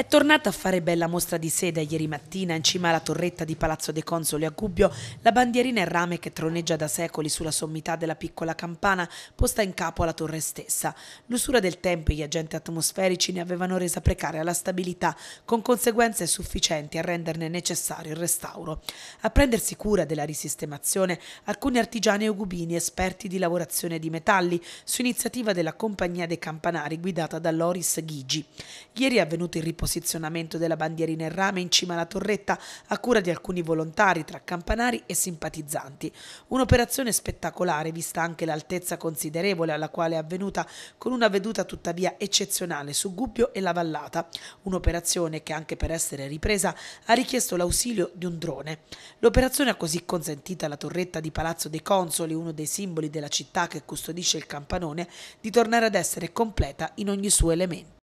È tornata a fare bella mostra di sede ieri mattina in cima alla torretta di Palazzo dei Consoli a Gubbio la bandierina in rame che troneggia da secoli sulla sommità della piccola campana posta in capo alla torre stessa. L'usura del tempo e gli agenti atmosferici ne avevano resa precaria la stabilità con conseguenze sufficienti a renderne necessario il restauro. A prendersi cura della risistemazione alcuni artigiani o gubini esperti di lavorazione di metalli su iniziativa della compagnia dei campanari guidata da Loris Ghigi. Ieri è avvenuto il riposo posizionamento della bandierina in rame in cima alla torretta a cura di alcuni volontari tra campanari e simpatizzanti. Un'operazione spettacolare vista anche l'altezza considerevole alla quale è avvenuta con una veduta tuttavia eccezionale su Gubbio e la vallata, un'operazione che anche per essere ripresa ha richiesto l'ausilio di un drone. L'operazione ha così consentito alla torretta di Palazzo dei Consoli, uno dei simboli della città che custodisce il campanone, di tornare ad essere completa in ogni suo elemento.